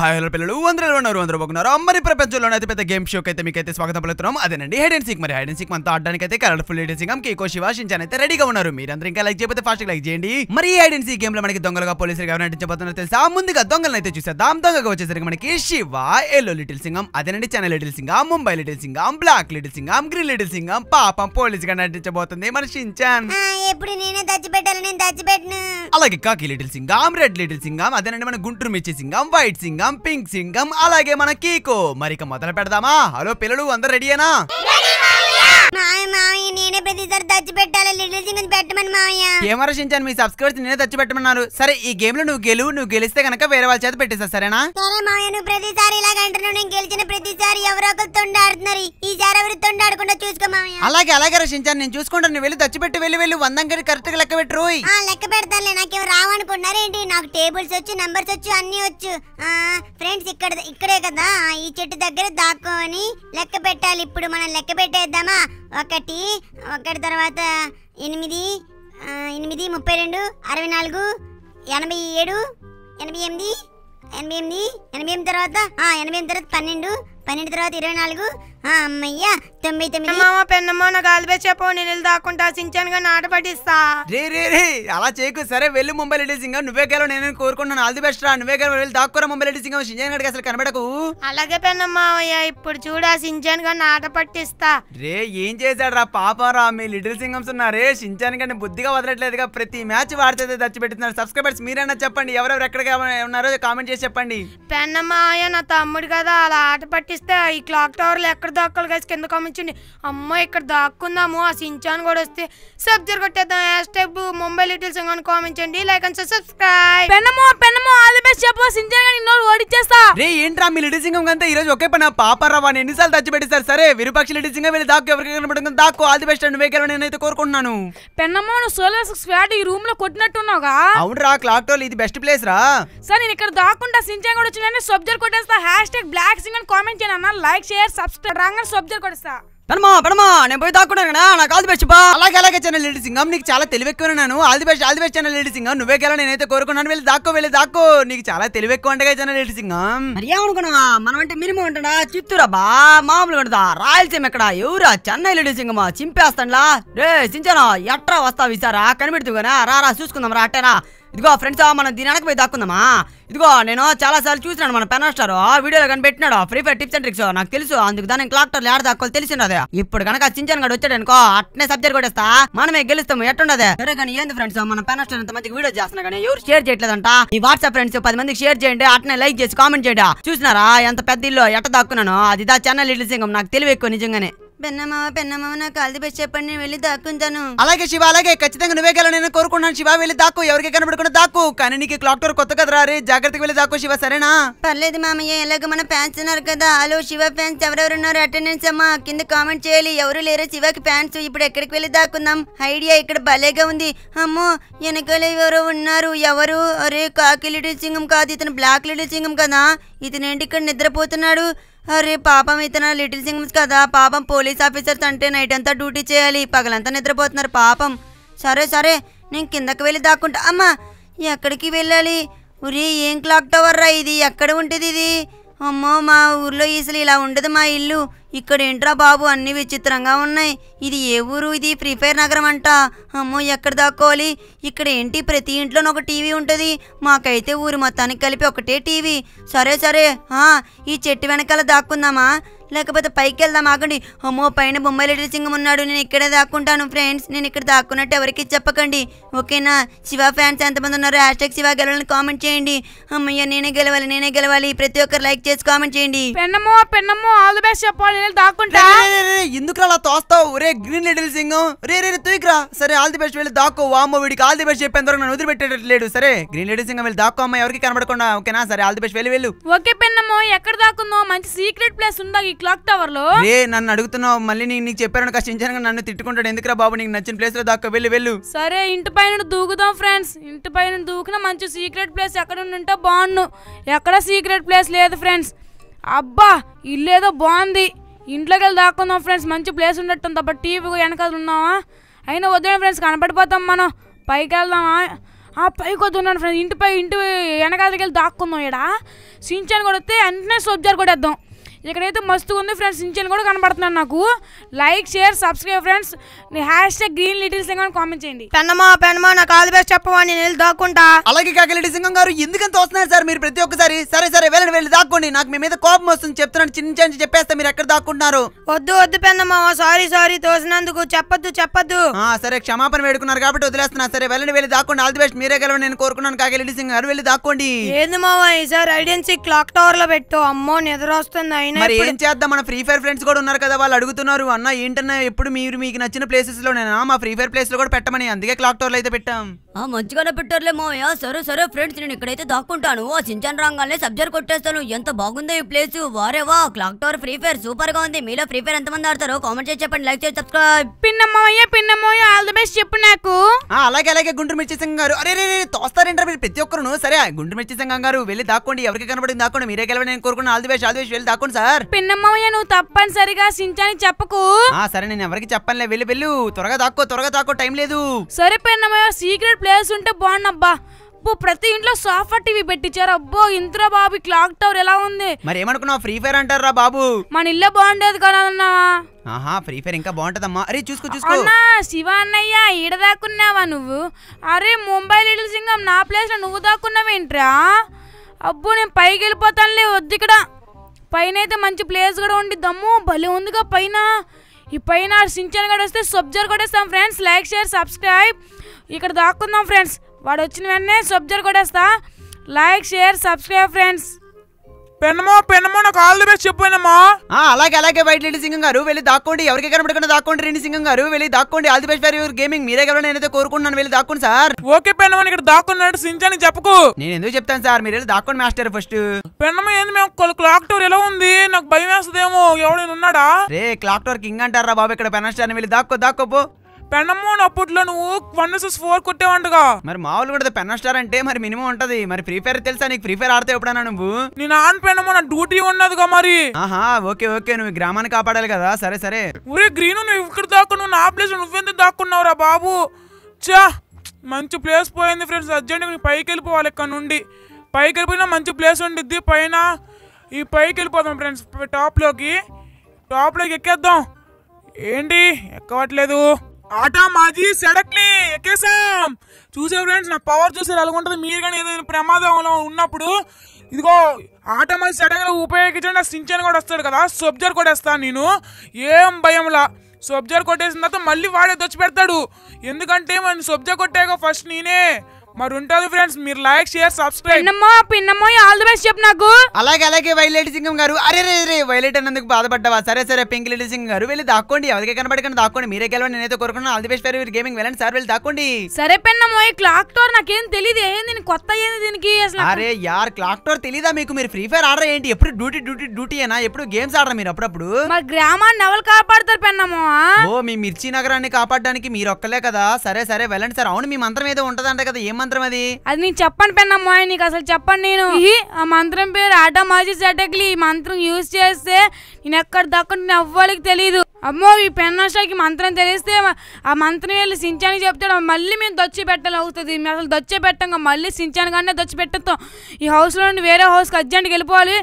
hi hello పిల్లలు అందరూ ఉన్నారు అందరూ బాగున్నారు మరి ప్రపంచంలో అయితే పెద్ద గేమ్ షోకి అయితే మీకైతే స్వాగతం పలుతున్నాం అదేనండి హైడెన్ సింగ్ మరి హైడెన్ సింగ్ సీక్ మనతో ఆడడానికి అయితే కలర్ఫుల్ హైడ్ సింగ్ కే కేకో శివాషించాన్ అయితే రెడీగా ఉన్నారు మీరందరూ ఇంకా లైక్ చేయబోతే ఫాస్ట్ లైక్ చేయండి మరి హైడెన్ సింగ్ గేమ్ లో మనకి దొంగలుగా పోలీసులు ఎవరు నటించబోతున్నారు తెలుసా ముందుగా దొంగలను అయితే చూసేద్దాం దొంగగా వచ్చేసరికి మనకి శివ ఎల్లో లిటిల్ సింగం అదేనండి Chennai little Singham Mumbai little Singh black little Singh green little Singham పాపం పోలీస్ గా నటించబోతుంది మన షించాన్ ఎప్పుడు నేను అలాగే కాకి little Singh red little Singham అదేనండి మన గుంటూరు మిర్చి సింగం వైట్ సింగ్ సింగం పింక్ సింగం అలాగే మన కీకో మరిక మొదలు పెడదామా హలో పిల్లలు అందరు అయినా మామయ్య నేనే ప్రతిసారి తెచ్చి పెట్టాలి లిటిల్ పెట్టమని మామయ్య ఏం రచించాను మీ సబ్స్క్రైబర్స్ నేనే తెచ్చి పెట్టమన్నారు సరే ఈ గేమ్ లో నువ్వు గెలువు నువ్వు గెలిస్తే గనక వేరే వాళ్ళ చేత పెట్టేస్తా సరేనా సరే మామయ్య నువ్వు ప్రతిసారి ఇలాగ అంటున్నావు నేను గెలిచిన ప్రతిసారి ఎవరో ఒకరు తొండాడుతున్నారు ఈసారి ఎవరు తొండాడకుండా చూసుకో మామయ్య అలాగే అలాగే రచించాను నేను చూసుకుంటాను నువ్వు వెళ్ళి తెచ్చిపెట్టి వెళ్ళి వెళ్ళి వందంగా కరెక్ట్ గా లెక్క పెట్టు లెక్క నాకు ఎవరు నాకేం ఏంటి నాకు టేబుల్స్ వచ్చు నంబర్స్ వచ్చు అన్ని వచ్చు ఫ్రెండ్స్ ఇక్కడ ఇక్కడే కదా ఈ చెట్టు దగ్గర దాక్కోని లెక్క పెట్టాలి ఇప్పుడు మనం లెక్క పెట్టేద్దామా ఒకటి ఒకటి తర్వాత ఎనిమిది ఎనిమిది ముప్పై రెండు అరవై నాలుగు ఎనభై ఏడు ఎనభై ఎనిమిది ఎనభై ఎనిమిది ఎనభై ఎనిమిది తర్వాత ఎనభై ఎనిమిది తర్వాత పన్నెండు పన్నెండు తర్వాత ఇరవై నాలుగు అమ్మయ్యా తొంభై తొమ్మిది మామ పెన్నమ్మో నా గాలిపే చెప్పు నీళ్ళు దాక్కుంటా గా నాట పట్టిస్తా రే రే రే అలా చేయకు సరే వెళ్ళి ముంబై లేడీస్ ఇంకా నువ్వే గెలవ నేను కోరుకుంటున్నాను ఆల్ ది బెస్ట్ రా నువ్వే గెలవ వెళ్ళి దాక్కురా ముంబై లేడీస్ ఇంకా సించాన్ గడికి అసలు కనబడకు అలాగే పెన్నమ్మ అయ్యా ఇప్పుడు చూడా సించాన్ గా నాట పట్టిస్తా రే ఏం చేశాడు రా పాప రా మీ లిటిల్ సింగమ్స్ ఉన్నారే సించాన్ గారిని బుద్ధిగా వదలట్లేదుగా ప్రతి మ్యాచ్ వాడితే దచ్చి పెట్టుతున్నారు సబ్స్క్రైబర్స్ మీరైనా చెప్పండి ఎవరెవరు ఎక్కడ ఉన్నారో కామెంట్ చేసి చెప్పండి పెన్నమ్మ అయ్యా నా తమ్ముడు కదా అలా ఆట పట్టి చేస్తే ఈ క్లాక్ టవర్లు ఎక్కడ దాక్కలు గైస్ కింద కమించండి అమ్మ ఇక్కడ దాక్కుందాము ఆ సించాన్ కూడా వస్తే సబ్జర్ కొట్టేద్దాం hash tag Mumbai little Singh అని కామించండి లైక్ అండ్ సబ్స్క్రైబ్ పెన్నమో పెన్నమో ఆల్ ది బెస్ట్ చెప్పు సించాన్ గాని ఇన్నోడు ఓడిచేస్తా రే ఏంట్రా మీ లిటిల్ సింగం గంతా ఈ రోజు ఒకే పని పాపరా వాడిని ఎన్నిసార్లు తచ్చిపెట్టేస్తారు సరే విరుపక్ష లిటిల్ సింగం వెళ్ళి దాక్కు ఎవరికి కనబడకుండా దాక్కు ఆల్ ది బెస్ట్ అండ్ నేను నేనైతే కోరుకుంటున్నాను పెన్నమో నువ్వు సోలర్ స్క్వాడ్ ఈ రూమ్ లో కొట్టినట్టున్నావుగా రా క్లాక్ టోల్ ఇది బెస్ట్ ప్లేస్ రా సరే నేను ఇక్కడ దాక్కుంటా సించాన్ కూడా వచ్చిన సబ్జర్ కొట్టేస్తా హ్యాష్ ట్యాగ్ బ్లాక్ సింగ్ అని కామెంట్ నన్న లైక్ షేర్ సబ్స్క్రైబ్ రాంగని సబ్జెక్ట్ కొడుస్తా పెడమా పెడమా నేను పోయి దాక్కున్నాను కదా నాకు ఆల్ ది అలాగే అలాగే ఛానల్ లేడీ సింగం నీకు చాలా తెలివెక్కువ నేను all the best all the best channel lady Singham నువ్వే గెలా నేనైతే కోరుకున్నాను వెళ్ళి దాక్కో వెళ్ళి దాక్కో నీకు చాలా తెలివెక్కువ అంటగా చెన్నై లేడీ సింగం మరి ఏమనుకున్నావా మనం అంటే మినిమం అంటడా చిత్తూరా బా మామూలు ఉంటుందా రాయలసీమ ఎక్కడ ఎవరా చెన్నై లేడీ సింగమా చింపేస్తాండ్లా రే సించనా ఎట్రా వస్తా ఈసారా కనిపెడుతుగానా రా రా చూసుకుందాం రా అట్టేనా ఇదిగో ఫ్రెండ్స్ మనం దీని వెనక పోయి దాక్కుందామా ఇదిగో నేను చాలా సార్లు చూసినాను మన పెన్ స్టార్ వీడియోలో కనిపెట్టినాడు free fire tips and tricks నాకు తెలుసు అందుకు దాని క్లాక్టర్ ఆడ దాకా తెలిసినది ఇప్పుడు కనుక చించాను గడు వచ్చాడు అనుకో అట్నే సబ్జెక్ట్ కొట్టేస్తా మనమే గెలుస్తాము ఎట్టుండదే సరే కానీ ఏంది ఫ్రెండ్స్ మన పెన్ స్టార్ ఎంత మంచి వీడియో చేస్తున్నా కానీ ఎవరు షేర్ చేయట్లేదంట ఈ వాట్సాప్ ఫ్రెండ్స్ పది మందికి షేర్ చేయండి అట్నే లైక్ చేసి కామెంట్ చేయడా చూసినారా ఎంత పెద్ద ఇల్లు ఎట్ట దాక్కున్నాను అది దా ఛానల్ లిటిల్ సింగం నాకు తెలివి ఎక్కువ నిజంగానే పెన్నమావ పెన్నమావ నా కాల్ది బెస్ చెప్పండి నేను వెళ్ళి దాక్కుంటాను అలాగే శివ అలాగే ఖచ్చితంగా నువ్వే గెలవు నేను కోరుకున్నాను శివ వెళ్ళి దాక్కు ఎవరికి కనబడకుండా దాక్కు కానీ నీకు క్లాక్ టోర్ కొత్త కదరా రే జాగ్రత్తగా వెళ్ళి దాక్కు శివ సరేనా పర్లేదు మామయ్య ఎలాగ మన ఫ్యాన్స్ ఉన్నారు కదా హలో శివ ఫ్యాన్స్ ఎవరెవరు ఉన్నారు అటెండెన్స్ అమ్మా కింద కామెంట్ చేయాలి ఎవరు లేరు శివకి ఫ్యాన్స్ ఇప్పుడు ఎక్కడికి వెళ్ళి దాక్కుందాం ఐడియా ఇక్కడ భలేగా ఉంది అమ్మో వెనకాల ఎవరు ఉన్నారు ఎవరు అరే కాకి లిడి సింగం కాదు ఇతను బ్లాక్ లిటిల్ సింగం కదా ఇతనేంటి ఇక్కడ నిద్రపోతున్నాడు అరే పాపం ఇతను లిటిల్ సింగ్స్ కదా పాపం పోలీస్ ఆఫీసర్స్ అంటే నైట్ అంతా డ్యూటీ చేయాలి పగలంతా నిద్రపోతున్నారు పాపం సరే సరే నేను కిందకి వెళ్ళి దాక్కుంటా అమ్మా ఎక్కడికి వెళ్ళాలి ఒరే ఏం క్లాక్ టవర్ రా ఇది ఎక్కడ ఉంటుంది ఇది అమ్మో మా ఊర్లో అసలు ఇలా ఉండదు మా ఇల్లు ఇక్కడ ఏంట్రా బాబు అన్ని విచిత్రంగా ఉన్నాయి ఇది ఏ ఊరు ఇది ఫ్రీ ఫైర్ నగరం అంట అమ్మో ఎక్కడ దాక్కోవాలి ఇక్కడ ఏంటి ప్రతి ఇంట్లోనూ ఒక టీవీ ఉంటుంది మాకైతే ఊరు మొత్తానికి కలిపి ఒకటే టీవీ సరే సరే ఈ చెట్టు వెనకాల దాక్కుందామా లేకపోతే పైకి వెళ్దాం ఆగండి అమ్మో పైన బొమ్మాయి లిటిల్ సింగం ఉన్నాడు నేను ఇక్కడే దాక్కుంటాను ఫ్రెండ్స్ నేను ఇక్కడ దాక్కున్నట్టు ఎవరికి చెప్పకండి ఓకేనా శివ ఫ్యాన్స్ ఎంతమంది ఉన్నారో హ్యాష్ శివ గెలవాలని కామెంట్ చేయండి అమ్మయ్య నేనే గెలవాలి నేనే గెలవాలి ప్రతి ఒక్కరు లైక్ చేసి కామెంట్ చేయండి పెన్నమ్మో పెన్నమ్మో ఆల్ ది బెస్ట్ చెప్పాలి నేను దాక్కుంటా ఎందుకు అలా తోస్తావు రే గ్రీన్ లిటిల్ సింగం రే రే తూయికరా సరే ఆల్ ది బెస్ట్ వెళ్ళి దాక్కో వామ్మో వీడికి ఆల్ ది బెస్ట్ చెప్పేంత నన్ను వదిలిపెట్టేటట్లేడు సరే గ్రీన్ లిటిల్ సింగ్ వెళ్ళి దాక్కో అమ్మ ఎవరికి కనబడకుండా ఓకేనా సరే ఆల్ ది బెస్ట్ వెళ్ళి వెళ్ళు ఓకే పెన్నమ్మో ఎక్కడ దాక్కుందో మంచి సీక్రెట్ ప్లేస్ ఉందా క్లాక్ టవర్ లో రే నన్ను అడుగుతున్నావు మళ్ళీ నీకు నీకు చెప్పారని కష్టించాను నన్ను తిట్టుకుంటాడు ఎందుకురా బాబు నీకు నచ్చిన ప్లేస్ లో దాకా వెళ్ళి వెళ్ళు సరే ఇంటి పైన దూకుదాం ఫ్రెండ్స్ ఇంటి పైన దూకిన మంచి సీక్రెట్ ప్లేస్ ఎక్కడ ఉంటే బాగుండు ఎక్కడ సీక్రెట్ ప్లేస్ లేదు ఫ్రెండ్స్ అబ్బా ఇల్లు ఏదో బాగుంది ఇంట్లోకి వెళ్ళి దాక్కుందాం ఫ్రెండ్స్ మంచి ప్లేస్ ఉండట్టుంది తప్ప టీవీ వెనకాల ఉన్నావా అయినా వద్దు ఫ్రెండ్స్ కనపడిపోతాం మనం పైకి వెళ్దామా ఆ పైకి వద్దున్నాను ఫ్రెండ్స్ ఇంటిపై ఇంటి వెనకాలకి వెళ్ళి దాక్కుందాం ఇక్కడ సించాన్ కొడితే వెంటనే కూడా కొట్టేద్దాం ఇక్కడైతే మస్తుగా ఉంది ఫ్రెండ్స్ ఇంచెన్ కూడా కనబడుతున్నాను నాకు like share subscribe friends hash tag green little Singham comment చేయండి పెన్నమా పెన్నమా నాకు ఆల్ బెస్ట్ చెప్పవా నేను వెళ్ళి దాక్కుంటా అలాగే కాక లిటిల్ సింగం గారు ఎందుకంత వస్తున్నారు సార్ మీరు ప్రతి ఒక్కసారి సరే సరే వెళ్ళండి వెళ్ళి దాక్కోండి నాకు మీ మీద కోపం వస్తుంది చెప్తున్నాను చిన్న చిన్న చెప్పేస్తే మీరు ఎక్కడ దాక్కుంటున్నారు వద్దు వద్దు పెన్నమా సారీ సారీ తోసినందుకు చెప్పద్దు చెప్పద్దు సరే క్షమాపణ వేడుకున్నారు కాబట్టి వదిలేస్తున్నా సరే వెళ్ళండి వెళ్ళి దాక్కోండి ఆల్ ది బెస్ట్ మీరే గెలవండి నేను కోరుకున్నాను కాకి లిటిల్ సింగ్ గారు వెళ్ళి దాక్కోండి ఏంది మావా ఈసారి ఐడెన్సీ క్లాక్ టవర్ లో పెట్టు అమ్మో నిద్ర వస్తుంది మరి ఏం చేద్దాం మన ఫ్రీ ఫైర్ ఫ్రెండ్స్ కూడా ఉన్నారు కదా వాళ్ళు అడుగుతున్నారు అన్న ఏంటన్నా ఎప్పుడు మీరు మీకు నచ్చిన ప్లేసెస్ లో నేను మా ఫ్రీ ఫైర్ ప్లేస్ లో కూడా పెట్టమని అందుకే క్లాక్ టోర్ అయితే పెట్టాం ఆ మంచిగానే పెట్టారులే మావయ్య సరే సరే ఫ్రెండ్స్ నేను ఇక్కడైతే దాక్కుంటాను ఆ సించాన్ రాగానే సబ్జర్ కొట్టేస్తాను ఎంత బాగుందో ఈ ప్లేస్ వారే వా clock tower free fire super గా ఉంది మీలో ఫ్రీ ఫైర్ ఎంత మంది ఆడతారు కామెంట్ చేసి చెప్పండి లైక్ చేసి సబ్స్క్రైబ్ పిన్నమ్మయ్య పిన్నమ్మయ్య ఆల్ ది బెస్ట్ చెప్పు నాకు అలాగే అలాగే గుంటూరు మిర్చి సింగ్ గారు అరే రే తోస్తారంటారు మీరు ప్రతి ఒక్కరు సరే గుంటూరు మిర్చి సింగ్ గారు వెళ్ళి దాక్కోండి ఎవరికి కనబడింది దాక్కోండి మీరే గెలవని కోరుకున్న all the best all the best వెళ్ళి దాక్కోండి సార్ పిన్నమ్మయ్య నువ్వు తప్పనిసరిగా సించాని చెప్పకు ఆ సరే నేను ఎవరికి చెప్పనులే వెళ్ళి వెళ్ళు త్వరగా దాక్కో త్వరగా దాక్కో టైం లేదు సరే పిన్నమ్మయ్య సీక్రెట్ ప్లేస్ ఉంటే బాగున్నబ్బా ప్రతి ఇంట్లో సోఫా టీవీ పెట్టించారు అబ్బో ఇంద్రా బాబు క్లాక్ టవర్ ఎలా ఉంది మరి ఏమనుకున్నావు ఫ్రీ ఫైర్ అంటారా బాబు మన ఇల్లు బాగుండేది కదా ఆహా ఫ్రీ ఫైర్ ఇంకా బాగుంటదమ్మా అరే చూసుకో చూసుకో అన్నా శివ అన్నయ్య ఈడ దాక్కున్నావా నువ్వు అరే ముంబై లిటిల్ సింగం నా ప్లేస్ లో నువ్వు దాక్కున్నావేంట్రా అబ్బో నేను పైకి వెళ్ళిపోతానులే వద్దు ఇక్కడ పైన అయితే మంచి ప్లేస్ కూడా ఉండి దమ్ము భలే ఉందిగా పైన ఈ పైన సించన్ కూడా వస్తే సబ్జర్ వేస్తాం ఫ్రెండ్స్ లైక్ షేర్ సబ్స్క్రైబ్ ఇక్కడ దాక్కుందాం ఫ్రెండ్స్ వాడు వచ్చిన వెంటనే సబ్జర్ వేస్తా లైక్ షేర్ సబ్స్క్రైబ్ ఫ్రెండ్స్ పెన్నమో పెన్నమో నాకు ఆల్ ది బెస్ట్ ఆ అలాగే అలాగే వైట్ లేడీ సింగం గారు వెళ్ళి దాక్కోండి ఎవరికి కనబడకుండా దాక్కోండి రెండు సింగం గారు వెళ్ళి దాక్కోండి all the best for your gaming మీరే కదా నేనైతే కోరుకుంటున్నాను వెళ్ళి దాక్కోండి సార్ ఓకే పెన్నమో ఇక్కడ దాక్కున్నాడు అని చెప్పకు నేను ఎందుకు చెప్తాను సార్ మీరు వెళ్ళి దాక్కోండి మాస్టర్ ఫస్ట్ పెన్నమో ఏంది మేము క్లాక్ టవర్ ఎలా ఉంది నాకు భయం వేస్తుందేమో ఎవడైనా ఉన్నాడా రే క్లాక్ టవర్ కింగ్ అంటారా బాబు ఇక్కడ పెనస్టార్ వెళ్ళి దాక్కో దాక్కోపో పెనమోన్ అప్పట్లో నువ్వు వన్ వర్సెస్ ఫోర్ కొట్టేవంటగా మరి మామూలు కూడా పెన్న స్టార్ అంటే మరి మినిమం ఉంటది మరి ఫ్రీ తెలుసా నీకు ఫ్రీ ఫైర్ ఆడితే ఎప్పుడన్నా నువ్వు నేను ఆన్ పెనమో నా డ్యూటీ ఉన్నదిగా మరి ఆహా ఓకే ఓకే నువ్వు గ్రామాన్ని కాపాడాలి కదా సరే సరే ఒరే గ్రీన్ నువ్వు ఇక్కడ దాక్కును నా ప్లేస్ నువ్వెంత దాక్కున్నావురా బాబు చా మంచి ప్లేస్ పోయింది ఫ్రెండ్స్ అర్జెంట్గా పైకి వెళ్ళిపోవాలి ఇక్కడ నుండి పైకి వెళ్ళిపోయినా మంచి ప్లేస్ ఉండిద్ది పైన ఈ పైకి వెళ్ళిపోదాం ఫ్రెండ్స్ టాప్లోకి టాప్లోకి ఎక్కేద్దాం ఏంటి ఎక్కవట్లేదు ఆట మాది సెడక్ని ఎక్కేసాం చూసే ఫ్రెండ్స్ నా పవర్ చూసే ఉంటుంది మీరు కానీ ఏదైనా ప్రమాదంలో ఉన్నప్పుడు ఇదిగో మాజీ మాది గా ఉపయోగించండి సించన్ కూడా వస్తాడు కదా సబ్జర్ కూడా వేస్తాను నేను ఏం భయంలా సబ్జర్ కొట్టేసిన తర్వాత మళ్ళీ వాడే తెచ్చి పెడతాడు ఎందుకంటే మన సబ్జర్ కొట్టాక ఫస్ట్ నేనే మరి ఉంటుంది ఫ్రెండ్స్ మీరు లైక్ షేర్ సబ్స్క్రైబ్ పిన్నమ్మో పిన్నమ్మో ఆల్ ది బెస్ట్ చెప్పు నాకు అలాగే అలాగే వైలెట్ సింగం గారు అరే రే రే వైలెట్ అన్నందుకు బాధపడ్డావా సరే సరే పింక్ లేడీ సింగం గారు వెళ్ళి దాక్కోండి ఎవరికి కనబడకండి దాక్కోండి మీరే గెలవండి నేనైతే కోరుకున్నాను all the best for gaming వెళ్ళండి సార్ వెళ్ళి దాక్కోండి సరే పెన్నమ్మో ఈ క్లాక్ టోర్ నాకేం తెలియదు ఏంది కొత్త ఏంది దీనికి అసలు అరే యార్ క్లాక్ టోర్ తెలీదా మీకు మీరు ఫ్రీ ఫైర్ ఆడరా ఏంటి ఎప్పుడు డ్యూటీ డ్యూటీ డ్యూటీ అయినా ఎప్పుడు గేమ్స్ ఆడరా మీరు అప్పుడప్పుడు మా గ్రామాన్ని ఎవరు కాపాడతారు పెన్నమ్మో ఓ మీ మిర్చి నగరాన్ని కాపాడడానికి మీరు ఒక్కలే కదా సరే సరే వెళ్ళండి సార్ అవును మీ మంత్రం ఏదో ఉంటదంట కదా ఏం మంత్రం అది అది నేను చెప్పండి పెన్నమ్మా నీకు అసలు చెప్పండి నేను ఆ మంత్రం పేరు మాజీ సెటక్లి ఈ మంత్రం యూజ్ చేస్తే నేను ఎక్కడ దక్కుంటున్న ఎవ్వరికి తెలియదు అమ్మో ఈ పెన్నాషాకి మంత్రం తెలిస్తే ఆ మంత్రం వెళ్ళి సించానికి చెప్తాడు మళ్ళీ మేము దొచ్చి పెట్టాలి అవుతుంది మేము అసలు దొచ్చి పెట్టంగా మళ్ళీ సించాని కానీ దొచ్చి పెట్టేస్తాం ఈ హౌస్లో నుండి వేరే హౌస్కి అర్జెంట్కి వెళ్ళిపోవాలి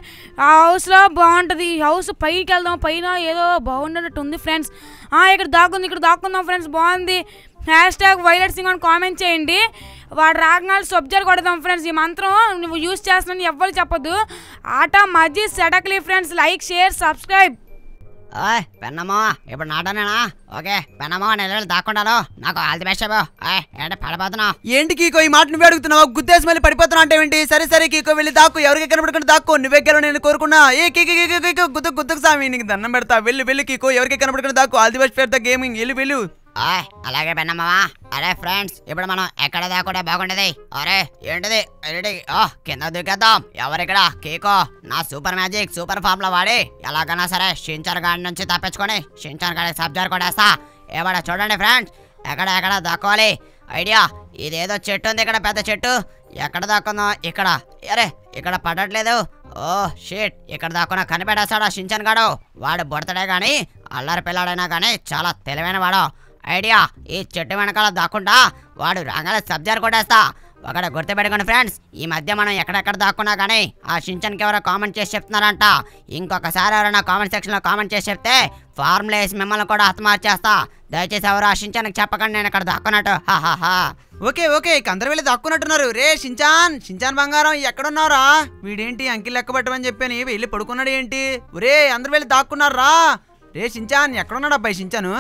ఆ హౌస్లో బాగుంటుంది ఈ హౌస్ పైకి వెళ్దాం పైన ఏదో బాగుండేటట్టు ఉంది ఫ్రెండ్స్ ఇక్కడ దాక్కుంది ఇక్కడ దాక్కుందాం ఫ్రెండ్స్ బాగుంది హ్యాష్ ట్యాగ్ వైలెట్ సింగ్ అని కామెంట్ చేయండి వాడు రాగనాలు సబ్జర్ కొడదాం ఫ్రెండ్స్ ఈ మంత్రం నువ్వు యూస్ చేస్తున్నాను ఎవ్వరు చెప్పదు ఆట మజీ సెడక్లీ ఫ్రెండ్స్ లైక్ షేర్ సబ్స్క్రైబ్ ఓయ్ పెన్నమ్మా ఇప్పుడు నాటనేనా ఓకే పెన్నమ్మా నెలలు దాక్కుండాను నాకు ఆల్ది ది ఓయ్ ఏంటి పడిపోతున్నా ఏంటి కీకో ఈ మాట నువ్వు అడుగుతున్నావు గుద్దేసి మళ్ళీ పడిపోతున్నా అంటే ఏంటి సరే సరే కీకో వెళ్ళి దాక్కు ఎవరికి కనబడకుండా దాక్కు నువ్వే గెలవు నేను కోరుకున్నా ఏ కీకి కీ గుద్దు గుద్దుకు సామి నీకు దండం పెడతా వెళ్ళు వెళ్ళు కీకో ఎవరికి కనబడుకుని దాక్కు ఆల్ది ది బెస్ట్ గేమింగ్ వెళ్ళి వెళ్ళు అలాగే పెన్నమ్మా అరే ఫ్రెండ్స్ ఇప్పుడు మనం ఎక్కడ దాకుండా బాగుండేది అరే ఏంటిది ఓ కింద దూకేద్దాం ఎవరిక్కడ కేకో నా సూపర్ మ్యాజిక్ సూపర్ ఫామ్ లో వాడి ఎలాగైనా సరే షించర్ గాడి నుంచి తప్పించుకొని షించర్ గాడి సబ్జర్ కొడేస్తా ఏమడ చూడండి ఫ్రెండ్స్ ఎక్కడ ఎక్కడ దాక్కోవాలి ఐడియా ఇదేదో చెట్టు ఉంది ఇక్కడ పెద్ద చెట్టు ఎక్కడ దాక్కుందాం ఇక్కడ అరే ఇక్కడ పడట్లేదు ఓ షేట్ ఇక్కడ దాక్కున్నా కనిపెట్టేస్తాడా షించన్ గాడు వాడు బుడతడే కానీ అల్లరి పిల్లాడైనా కానీ చాలా తెలివైన వాడు ఐడియా ఈ చెట్టు వెనకాల దాక్కుండా వాడు రాగానే సబ్జర్ కొట్టేస్తా ఒకటి గుర్తుపెట్టుకోండి ఫ్రెండ్స్ ఈ మధ్య మనం ఎక్కడెక్కడ దాక్కున్నా కానీ ఆ షించన్కి ఎవరో కామెంట్ చేసి చెప్తున్నారంట ఇంకొకసారి ఎవరైనా కామెంట్ సెక్షన్లో కామెంట్ చేసి చెప్తే ఫార్ములా వేసి మిమ్మల్ని కూడా ఆత్మహత్య చేస్తా దయచేసి ఎవరు ఆ షించానికి చెప్పకండి నేను ఇక్కడ దాక్కున్నట్టు హాహాహా ఓకే ఓకే ఇక అందరు వెళ్ళి దాక్కున్నట్టున్నారు రే షించాన్ షించాన్ బంగారం ఎక్కడున్నారా వీడేంటి అంకి లెక్క పెట్టమని చెప్పని వెళ్ళి పడుకున్నాడు ఏంటి ఒరే అందరు వెళ్ళి దాక్కున్నారా రే షించాన్ ఎక్కడున్నాడు అబ్బాయి షించాను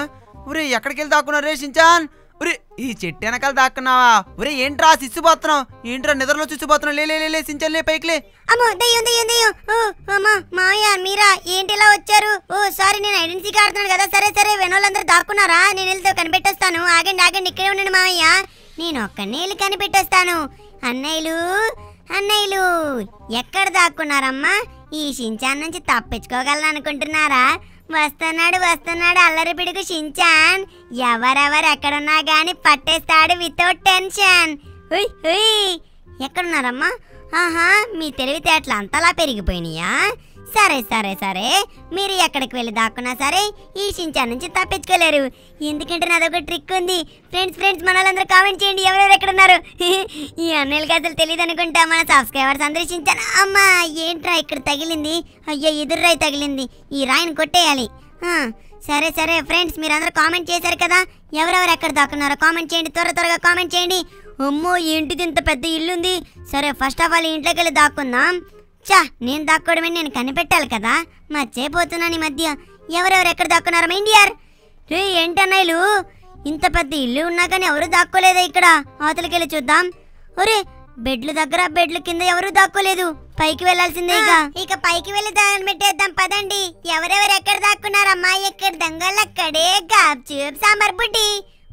ఒరే ఎక్కడికి వెళ్ళి దాక్కున్నావు రే షించాన్ ఒరే ఈ చెట్టు వెనకాల దాక్కున్నావా ఒరే ఏంట్రా సిస్సుపోతున్నావు ఏంట్రా నిద్రలో చూసిపోతున్నావు లే లే పైకి లే అమ్మో దయ్యం దయ్యం దయ్యం ఓ అమ్మా మావయ్య మీరా ఏంటి ఇలా వచ్చారు ఓ సారీ నేను ఐడెంటిటీ ఆడుతున్నాను కదా సరే సరే వెనోళ్ళందరూ దాక్కున్నారా నేను వెళ్తే కనిపెట్టేస్తాను ఆగండి ఆగండి ఇక్కడే ఉండండి మామయ్య నేను ఒక్కనే వెళ్ళి కనిపెట్టేస్తాను అన్నయ్యలు అన్నయ్యలు ఎక్కడ దాక్కున్నారమ్మా ఈ షించాన్ నుంచి తప్పించుకోగలను అనుకుంటున్నారా వస్తున్నాడు వస్తున్నాడు అల్లరి పిడుగు షించాన్ ఎవరెవరు ఎక్కడున్నా గాని పట్టేస్తాడు వితౌట్ టెన్షన్ ఎక్కడున్నారమ్మా ఆహా మీ తెలివితేటలు అంతలా పెరిగిపోయినాయా సరే సరే సరే మీరు ఎక్కడికి వెళ్ళి దాక్కున్నా సరే ఈ షించా నుంచి తప్పించుకోలేరు ఎందుకంటే నాదొక ట్రిక్ ఉంది ఫ్రెండ్స్ ఫ్రెండ్స్ మనలందరూ కామెంట్ చేయండి ఎవరెవరు ఎక్కడ ఉన్నారు ఈ అన్నయ్యకి అసలు తెలియదు అనుకుంటా మన సబ్స్క్రైబర్స్ అందరూ షించాను అమ్మా ఏంట్రా ఇక్కడ తగిలింది అయ్యో ఎదుర్రాయి తగిలింది ఈ రాయిని కొట్టేయాలి సరే సరే ఫ్రెండ్స్ మీరందరూ కామెంట్ చేశారు కదా ఎవరెవరు ఎక్కడ దాక్కున్నారో కామెంట్ చేయండి త్వర త్వరగా కామెంట్ చేయండి అమ్మో ఇంటిది ఇంత పెద్ద ఇల్లుంది సరే ఫస్ట్ ఆఫ్ ఆల్ ఇంట్లోకి వెళ్ళి దాక్కుందాం చా నేను దాక్కోవడమే నేను కనిపెట్టాలి కదా మర్చిపోతున్నాను ఈ మధ్య ఎవరెవరు ఎక్కడ దాక్కున్నారు మైండియార్ రే ఏంటన్నాయిలు ఇంత పెద్ద ఇల్లు ఉన్నా కానీ ఎవరు దాక్కోలేదా ఇక్కడ అవతలకెళ్ళి చూద్దాం ఒరే బెడ్లు దగ్గర బెడ్లు కింద ఎవరు దాక్కోలేదు పైకి వెళ్లాల్సిందే ఇక ఇక పైకి వెళ్ళి పెట్టేద్దాం పదండి ఎవరెవరు ఎక్కడ దాక్కున్నారమ్మా ఎక్కడ దొంగలు అక్కడే గాప్ చూప్ సాంబార్ బుడ్డి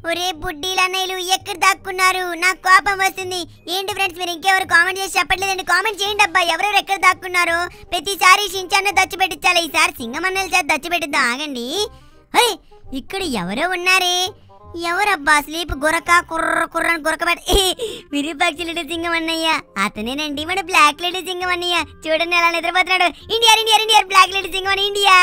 ఒరే బుడ్డీలన్నయ్యలు ఎక్కడ దాక్కున్నారు నాకు కోపం వస్తుంది ఏంటి ఫ్రెండ్స్ మీరు ఇంకెవరు కామెంట్ చేసి చెప్పట్లేదండి కామెంట్ చేయండి అబ్బా ఎవరెవరు ఎక్కడ దాక్కున్నారు ప్రతిసారి షించాన్న దచ్చి పెట్టించాలి ఈసారి సింగమన్నల చేత దచ్చి పెట్టిద్దాం ఆగండి ఇక్కడ ఎవరో ఉన్నారే ఎవరబ్బా స్లీప్ గురక కుర్ర కుర్ర అని గురకబెట్టి విరూపాక్షి లేడీ సింగం అన్నయ్య అతనేనండి మన బ్లాక్ లేడీ సింగం అన్నయ్య చూడండి ఎలా నిద్రపోతున్నాడు ఇండియర్ ఇండియర్ ఇండియర్ బ్లాక్ లేడీ సింగం అని ఇండియా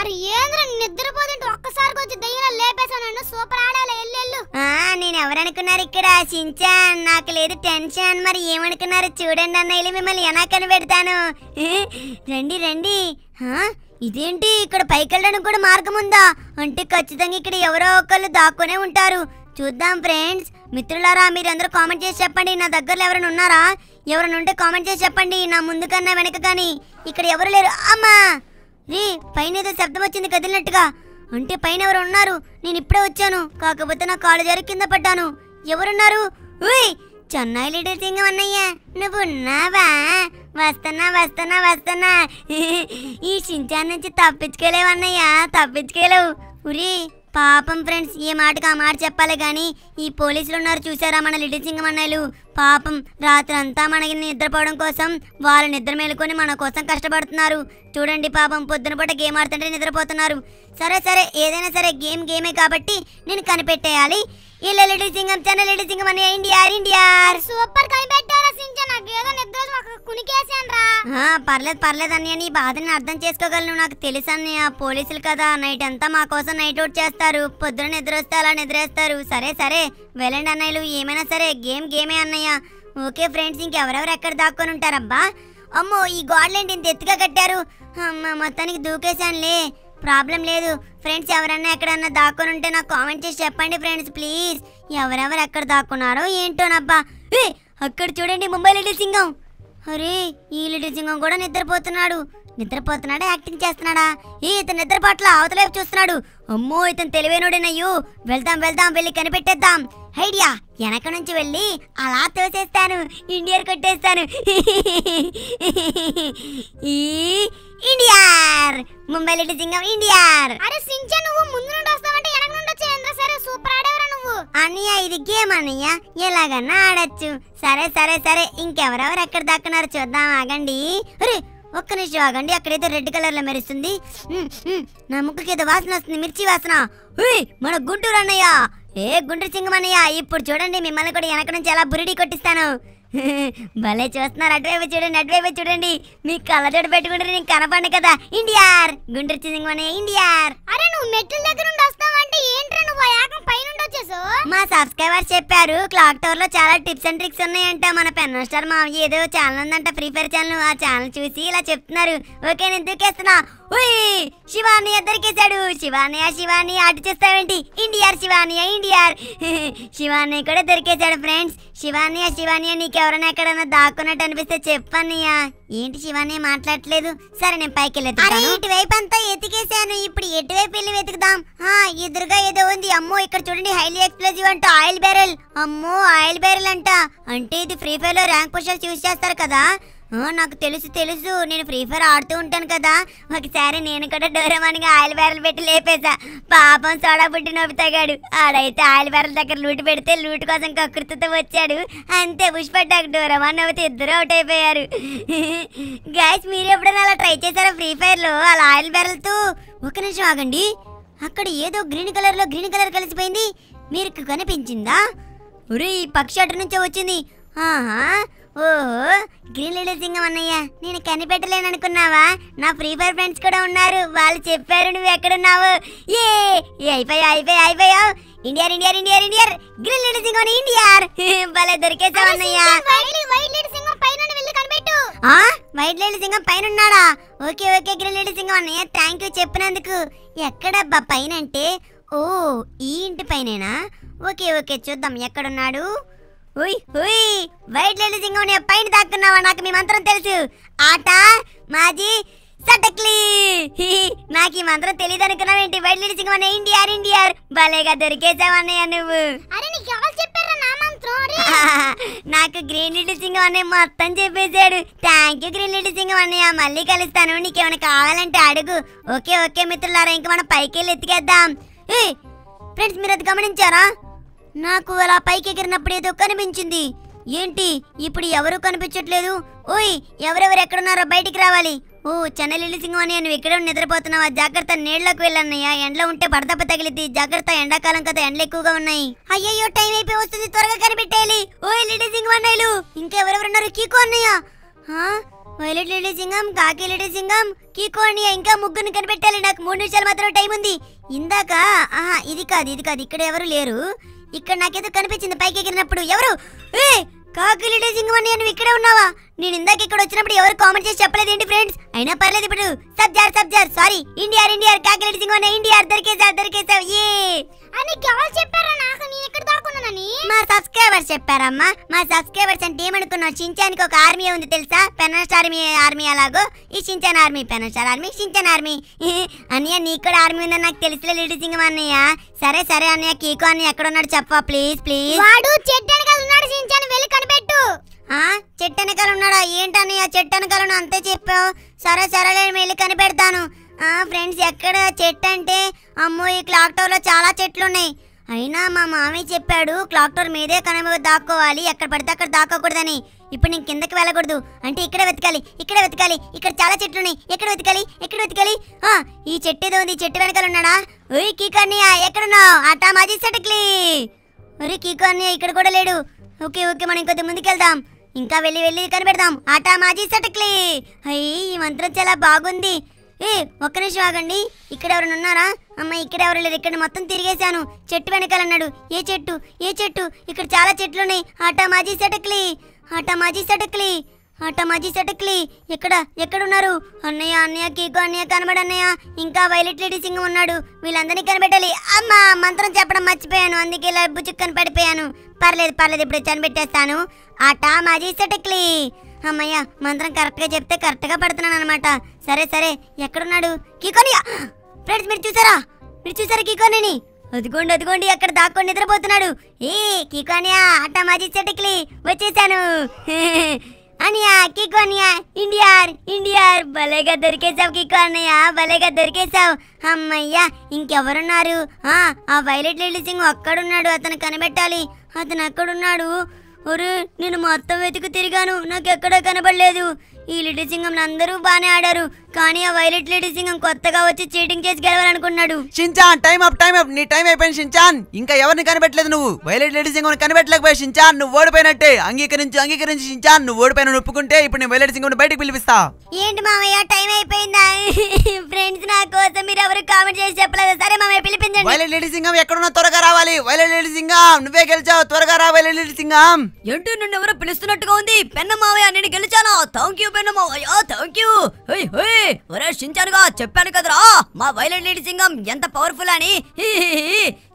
అరే ఏంద్ర నిద్రపోతుంటే ఒక్కసారి వచ్చి దయ్యం లేపేసాను సూపర్ ఆడాలి ఎల్లు ఎల్లు ఆ నేను ఎవరనుకున్నారు ఇక్కడ చించాన్ నాకు లేదు టెన్షన్ మరి ఏమనుకున్నారు చూడండి అన్నయ్యలు మిమ్మల్ని ఎనాకని పెడతాను రండి రండి ఆ ఇదేంటి ఇక్కడ పైకి వెళ్ళడానికి కూడా మార్గం ఉందా అంటే ఖచ్చితంగా ఇక్కడ ఎవరో ఒకళ్ళు దాక్కునే ఉంటారు చూద్దాం ఫ్రెండ్స్ మిత్రులారా మీరు అందరూ కామెంట్ చేసి చెప్పండి నా దగ్గరలో ఎవరైనా ఉన్నారా ఎవరైనా ఉంటే కామెంట్ చేసి చెప్పండి నా ముందు కన్నా వెనక కానీ ఇక్కడ ఎవరు లేరు అమ్మా రీ పైన ఏదో శబ్దం వచ్చింది కదిలినట్టుగా అంటే పైన ఎవరు ఉన్నారు నేను ఇప్పుడే వచ్చాను కాకపోతే నా కాలు జారి కింద పడ్డాను ఎవరున్నారు చెన్నై లీడర్ సింగం అన్నయ్య నువ్వు ఉన్నావా వస్తున్నా వస్తున్నా వస్తున్నా ఈ షించాన్ నుంచి తప్పించుకోలేవు అన్నయ్య తప్పించుకోలేవు ఉరి పాపం ఫ్రెండ్స్ ఏ మాటకు ఆ మాట చెప్పాలి కానీ ఈ పోలీసులు ఉన్నారు చూసారా మన లిటిల్ సింగం అన్నయ్యలు పాపం రాత్రి అంతా మనకి నిద్రపోవడం కోసం వాళ్ళు నిద్ర మేలుకొని మన కోసం కష్టపడుతున్నారు చూడండి పాపం పొద్దున పూట గేమ్ ఆడుతుంటే నిద్రపోతున్నారు సరే సరే ఏదైనా సరే గేమ్ గేమే కాబట్టి నేను కనిపెట్టేయాలి ఇల్లు లిటిల్ సింగం చెన్న లిటిల్ సింగం అని ఏంటి ఆర్ ఏంటి సూపర్ కనిపెట్టారు సించా నాకు ఏదో నిద్ర కునికేసానరా ఆ పర్లేదు పర్లేదు అన్నయ్య నీ బాధని అర్థం చేసుకోగలను నాకు తెలుసు అన్నయ్య పోలీసులు కదా నైట్ అంతా మా కోసం నైట్ అవుట్ చేస్తారు పొద్దున నిద్ర వస్తే అలా నిద్రేస్తారు సరే సరే వెళ్ళండి అన్నయ్యలు ఏమైనా సరే గేమ్ గేమే అన్నయ్య ఓకే ఫ్రెండ్స్ ఇంకెవరెవరు ఎక్కడ దాక్కొని ఉంటారబ్బా అమ్మో ఈ గోడలేంటి ఇంత ఎత్తుగా కట్టారు అమ్మ మొత్తానికి దూకేశానులే ప్రాబ్లం లేదు ఫ్రెండ్స్ ఎవరన్నా ఎక్కడన్నా దాక్కుని ఉంటే నాకు కామెంట్ చేసి చెప్పండి ఫ్రెండ్స్ ప్లీజ్ ఎవరెవరు ఎక్కడ దాక్కున్నారో ఏంటోనబ్బా అక్కడ చూడండి ముంబై లిటిల్ సింగం అరే ఈ లిటిల్ సింగం కూడా నిద్రపోతున్నాడు నిద్రపోతున్నాడా యాక్టింగ్ చేస్తున్నాడా ఈ ఇతను నిద్రపాట్ల అవతలైపు చూస్తున్నాడు అమ్మో ఇతను తెలివైనోడేనయ్యో వెళ్దాం వెళ్దాం వెళ్ళి కనిపెట్టేద్దాం హైడియా వెనక నుంచి వెళ్ళి అలా తోసేస్తాను ఇండియర్ కొట్టేస్తాను ఈ ఇండియార్ ముంబై లేడీ సింగం ఇండియార్ అరే సించా నువ్వు ముందు నుండి వస్తావంటే వెనక నుండి వచ్చేంద్ర సరే సూపర్ ఆడేవరా నువ్వు అన్నయ్య ఇది గేమ్ అన్నయ్య ఎలాగన్నా ఆడచ్చు సరే సరే సరే ఇంకెవరెవరు ఎక్కడ దాక్కున్నారు చూద్దాం ఆగండి అరే ఒక్క నిమిషం ఆగండి అక్కడైతే రెడ్ కలర్ లో మెరుస్తుంది నా ముక్కకి ఏదో వాసన వస్తుంది మిర్చి వాసన మన గుంటూరు అన్నయ్య ఏ గుంటూరు సింగం అన్నయ్య ఇప్పుడు చూడండి మిమ్మల్ని కూడా వెనక నుంచి ఎలా బురిడి కొట్టిస్తాను భలే చూస్తున్నారు అటువైపు చూడండి అటువైపు చూడండి మీ చోటు పెట్టుకుంటే నేను కనపడి కదా ఇండియా గుంటూరు సింగం అన్నయ్య అరే నువ్వు మెట్ల దగ్గర నుండి వస్తావండి సబ్స్క్రైబర్ చెప్పారు క్లాక్ టవర్ లో చాలా టిప్స్ అండ్ ట్రిక్స్ ఉన్నాయంట మన పెన్న స్టార్ మామయ్య ఏదో ఛానల్ ఉందంట ఫ్రీ ఛానల్ ఆ ఛానల్ చూసి ఇలా చెప్తున్నారు ఓకే నేను ఎందుకేస్తున్నా ఉయ్ శివాని దొరికేశాడు శివాని శివాని అటు చేస్తావేంటి ఇండియార్ శివాని ఇండియార్ శివాని కూడా దొరికేశాడు ఫ్రెండ్స్ శివాని శివాని నీకెవరైనా ఎక్కడైనా దాక్కున్నట్టు అనిపిస్తే చెప్పన్నయ్యా ఏంటి శివాని మాట్లాడట్లేదు సరే నేను పైకి వెళ్ళాను ఇటువైపు అంతా ఎతికేసాను ఇప్పుడు ఎటువైపు వెళ్ళి వెతుకుదాం ఎదురుగా ఏదో ఉంది అమ్మో ఇక్కడ చూడండి హైలీ ఎక్స్ప్లోజివ్ అంట ఆయిల్ బ్యారెల్ అమ్మో ఆయిల్ బ్యారెల్ అంట అంటే ఇది ఫ్రీ ఫైర్ లో ర్యాంక్ పోషన్స్ యూజ్ చేస్తారు కదా నాకు తెలుసు తెలుసు నేను ఫ్రీ ఫైర్ ఆడుతూ ఉంటాను కదా ఒకసారి నేను కూడా డోరమానిగా ఆయిల్ బ్యారెల్ పెట్టి లేపేశా పాపం సోడా పుట్టి నొప్పుతాగాడు ఆడైతే ఆయిల్ బ్యారెల్ దగ్గర లూటు పెడితే లూటు కోసం కకృతతో వచ్చాడు అంతే పుష్పడ్డాకు డోరమాన్ నవ్వితే ఇద్దరు అవుట్ అయిపోయారు గ్యాస్ మీరు ఎప్పుడైనా అలా ట్రై చేశారా ఫ్రీ ఫైర్లో అలా ఆయిల్ బ్యారెల్తో ఒక నిమిషం ఆగండి అక్కడ ఏదో గ్రీన్ కలర్లో గ్రీన్ కలర్ కలిసిపోయింది మీరు కనిపించిందా ఒరే ఈ పక్షి అటు నుంచే వచ్చింది ఆహా ఓహో గ్రీన్ లీడర్ సింగం అన్నయ్య నేను కనిపెట్టలేను అనుకున్నావా నా ఫ్రీ ఫైర్ ఫ్రెండ్స్ కూడా ఉన్నారు వాళ్ళు చెప్పారు నువ్వు ఎక్కడున్నావు ఏ అయిపోయావు అయిపోయావు అయిపోయావు ఇండియర్ ఇండియర్ ఇండియర్ ఇండియర్ గ్రీన్ లీడర్ సింగం ఇండియర్ భలే దొరికేసావు అన్నయ్య వైట్ లీడర్ సింగం పైన ఉన్నాడా okay okay green leader Singham అన్నయ్య థ్యాంక్ యూ చెప్పినందుకు ఎక్కడబ్బా పైన అంటే ఓ ఈ ఇంటి పైనేనా ఓకే ఓకే చూద్దాం ఎక్కడున్నాడు ఉయ్ ఉయ్ వైట్ లేడీ సింగం పైన తాకుతున్నావా నాకు మీ మంత్రం తెలుసు ఆట మాజీ సటక్లీ నాకు ఈ మంత్రం తెలియదు ఏంటి వైట్ లేడీ సింగం అనే ఇండియర్ ఇండియర్ భలేగా దొరికేసావన్నయ్య నువ్వు అరే నీకు ఎవరు చెప్పారా నా మంత్రం నాకు గ్రీన్ లిటిల్ సింగం అనే మొత్తం చెప్పేశాడు thank you green little Singham అన్నయ్య మళ్ళీ కలుస్తాను నీకేమైనా కావాలంటే అడుగు ఓకే ఓకే మిత్రులారా ఇంక మనం పైకి వెళ్ళి ఎత్తికేద్దాం ఫ్రెండ్స్ మీరు అది గమనించారా నాకు అలా పైకి ఎగిరినప్పుడు ఏదో కనిపించింది ఏంటి ఇప్పుడు ఎవరు కనిపించట్లేదు ఓయ్ ఎవరెవరు ఎక్కడున్నారో బయటికి రావాలి ఓ చెన్నెల్లి సింహం అని నువ్వు ఇక్కడే నిద్రపోతున్నావా జాగ్రత్త నీళ్లకు వెళ్ళన్నయ్యా ఎండలో ఉంటే పడతప్ప తగిలిద్ది జాగ్రత్త ఎండాకాలం కదా ఎండలు ఎక్కువగా ఉన్నాయి అయ్యయ్యో టైం అయిపోయి వస్తుంది త్వరగా కనిపెట్టేయాలి ఓయ్ లేడీ సింహం అన్నయ్యలు ఇంకెవరెవరున్నారు కీకో అన్నయ్య వైలెట్ సింగం కాకి లేడీ సింగం కీకోండి ఇంకా ముగ్గురిని కనిపెట్టాలి నాకు మూడు నిమిషాలు మాత్రం టైం ఉంది ఇందాక ఆహా ఇది కాదు ఇది కాదు ఇక్కడ ఎవరు లేరు ఇక్కడ నాకేదో కనిపించింది పైకి ఎగిరినప్పుడు ఎవరు ఏ కాకి లేడీ సింగం అని నువ్వు ఇక్కడే ఉన్నావా నేను ఇందాక ఇక్కడ వచ్చినప్పుడు ఎవరు కామెంట్ చేసి ఏంటి ఫ్రెండ్స్ అయినా పర్లేదు ఇప్పుడు సబ్జార్ సబ్జార్ సారీ ఇండియా ఇండియా కాకిరెడ్డి సింగ్ అన్న ఇండియా దొరికేసావు దొరికేసావు ఏ అని ఎవరు చెప్పారా నాకు నీ ఎక్కడ దాక్కున్నానని మా సబ్స్క్రైబర్స్ చెప్పారమ్మా మా సబ్స్క్రైబర్స్ అంటే ఏమనుకున్నావు చించానికి ఒక ఆర్మీ ఉంది తెలుసా పెనస్ట్ ఆర్మీ ఆర్మీ అలాగో ఈ Shinchan army pen star army Shinchan army అన్నయ్య నీకు కూడా ఆర్మీ ఉందని నాకు తెలుసులే లేడీ సింగ్ అన్నయ్య సరే సరే అన్నయ్య కీకో అన్నయ్య ఎక్కడ ఉన్నాడు చెప్పవా ప్లీజ్ ప్లీజ్ వాడు చెడ్డాడు ఉన్నాడు వెళ్ళి కనిపెట్టు ఆ చెట్టు వెనకాల ఉన్నాడా ఏంటని ఆ చెట్టు అంతే చెప్పావు సరే సరేలే వెళ్ళి కనిపెడతాను ఆ ఫ్రెండ్స్ ఎక్కడ చెట్టు అంటే అమ్మో ఈ క్లాక్ టవర్లో చాలా చెట్లు ఉన్నాయి అయినా మా మామయ్య చెప్పాడు క్లాక్ టవర్ మీదే కనబడి దాక్కోవాలి ఎక్కడ పడితే అక్కడ దాక్కోకూడదని ఇప్పుడు నేను కిందకి వెళ్ళకూడదు అంటే ఇక్కడ వెతకాలి ఇక్కడ వెతకాలి ఇక్కడ చాలా చెట్లు ఉన్నాయి ఎక్కడ వెతకాలి ఎక్కడ వెతకాలి ఆ ఈ చెట్టు ఏదో ఉంది చెట్టు వెనకాల ఉన్నాడా ఒయ్ ఎక్కడ ఎక్కడున్నావు అటా మాజీ సెటక్లీ ఒరే కీకార్నియా ఇక్కడ కూడా లేడు ఓకే ఓకే మనం ఇంకొద్ది ముందుకెళ్దాం ఇంకా వెళ్ళి వెళ్ళి కనిపెడదాం ఆటా మాజీ సటక్లీ అయ్యి ఈ మంత్రం చాలా బాగుంది ఏ ఒక్క నిమిషం ఆగండి ఇక్కడ ఎవరైనా ఉన్నారా అమ్మ ఇక్కడ ఎవరు లేరు ఇక్కడ మొత్తం తిరిగేశాను చెట్టు వెనకాలన్నాడు ఏ చెట్టు ఏ చెట్టు ఇక్కడ చాలా చెట్లు ఉన్నాయి ఆటా మాజీ సటక్లీ ఆటా మాజీ సటక్లీ ఆట మాజీ సెటక్లి ఎక్కడ ఎక్కడున్నారు అన్నయ్య అన్నయ్య కీకు అన్నయ్య కనబడి అన్నయ్య ఇంకా వైలెట్ లేడీ సింగ్ ఉన్నాడు వీళ్ళందరినీ కనిపెట్టాలి అమ్మా మంత్రం చెప్పడం మర్చిపోయాను అందుకే ఇలా బుచుక్కని పడిపోయాను పర్లేదు పర్లేదు ఇప్పుడు కనిపెట్టేస్తాను ఆ టమాజీ సెటక్లి అమ్మయ్య మంత్రం కరెక్ట్గా చెప్తే కరెక్ట్గా పడుతున్నాను అనమాట సరే సరే ఎక్కడున్నాడు కీకోని ఫ్రెండ్స్ మీరు చూసారా మీరు చూసారా కీకోని అదిగోండి అదిగోండి అక్కడ దాక్కొని నిద్రపోతున్నాడు ఏ కీకోనియా అట్టా మాజీ చెట్టుకి వచ్చేసాను అనియా కిక్ ఇండియా ఇండియార్ భలేగా దొరికేసావు కిక్ అన్నయ్య భలేగా దొరికేసావు అమ్మయ్యా ఇంకెవరున్నారు ఆ ఆ వైలెట్ లిల్లీ సింగ్ అక్కడున్నాడు అతను కనిపెట్టాలి అతను అక్కడున్నాడు ఒరే నేను మొత్తం వెతుకు తిరిగాను నాకు ఎక్కడో కనబడలేదు ఈ లిటిల్ సింగం అందరూ బాగానే ఆడారు కానీ ఆ వైలెట్ లిటిల్ సింగం కొత్తగా వచ్చి చీటింగ్ చేసి గెలవాలనుకున్నాడు Shinchan time up time up నీ టైం అయిపోయింది షించాన్ ఇంకా ఎవరిని కనిపెట్టలేదు నువ్వు వైలెట్ లిటిల్ సింగం కనిపెట్టలేకపోయి షించాన్ నువ్వు ఓడిపోయినట్టే అంగీకరించి అంగీకరించి షించాన్ నువ్వు ఓడిపోయిన ఒప్పుకుంటే ఇప్పుడు నేను వైలెట్ సింగం బయటకు పిలిపిస్తా ఏంటి మామయ్య టైం అయిపోయిందా ఫ్రెండ్స్ నా కోసం మీరు ఎవరు కామెంట్ చేసి చెప్పలేదు సరే మామయ్య పిలిపించండి వైలెట్ లిటిల్ సింగం ఎక్కడున్నా త్వరగా రావాలి వైలెట్ లిటిల్ సింగం నువ్వే గెలిచావు త్వరగా రా వైలెట్ లిటిల్ సింగం ఏంటి నిన్ను ఎవరు పిలుస్తున్నట్టుగా ఉంది పెన్న మామయ్య నేను గెలిచాను థ్యాంక్ యూ అయిపోయినామయ్యా థ్యాంక్ యూ ఒరే షించానుగా చెప్పాను కదరా మా వైలెంట్ లేడీ సింగం ఎంత పవర్ఫుల్ అని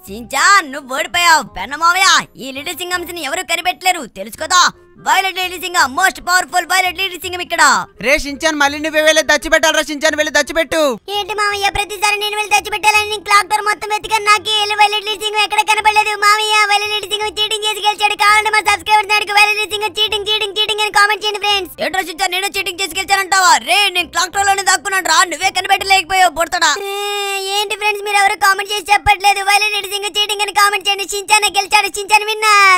సించా నువ్వు ఓడిపోయావు పెన్నమావయ్య ఈ లిటిల్ సింగమ్స్ ని ఎవరు కనిపెట్టలేరు తెలుసుకోదా వైలెట్ లేడీ సింగ మోస్ట్ పవర్ఫుల్ వైలెట్ లేడీ సింగ ఇక్కడ రే షించాన్ మళ్ళీ నువ్వు వెళ్ళి దచ్చిపెట్టాలి రా షించాన్ వెళ్ళి దచ్చిపెట్టు ఏంటి మామయ్య ప్రతిసారి నేను వెళ్ళి దచ్చిపెట్టాలని క్లాక్ టవర్ మొత్తం వెతికాను నాకు వెళ్ళి వైలెట్ లేడీ సింగ ఎక్కడ కనబడలేదు మామయ్య వైలెట్ లేడీ సింగ చీటింగ్ చేసి గెలిచాడు కావాలంటే మా సబ్స్క్రైబర్ నాడికి వైలెట్ లేడీ సింగ చీటింగ్ చీటింగ్ చీటింగ్ అని కామెంట్ చేయండి ఫ్రెండ్స్ ఏంట్రా షించాన్ నేను చీటింగ్ చేసి గెలిచానంటావా రే నేను క్లాక్ టవర్ లోనే దాక్కున్నాను రా నువ్వే కనిపెట్టలేకపోయావు పుడతాడా ఏంటి ఫ్రెండ్స్ మీరు ఎవరు కామెంట్ చేసి చెప్పట్లేదు వైలెట్ లేడీ సింగ చీటింగ్ అని కామెంట్ చేయండి చించాన గెలిచాడు చించాన్ విన్నర్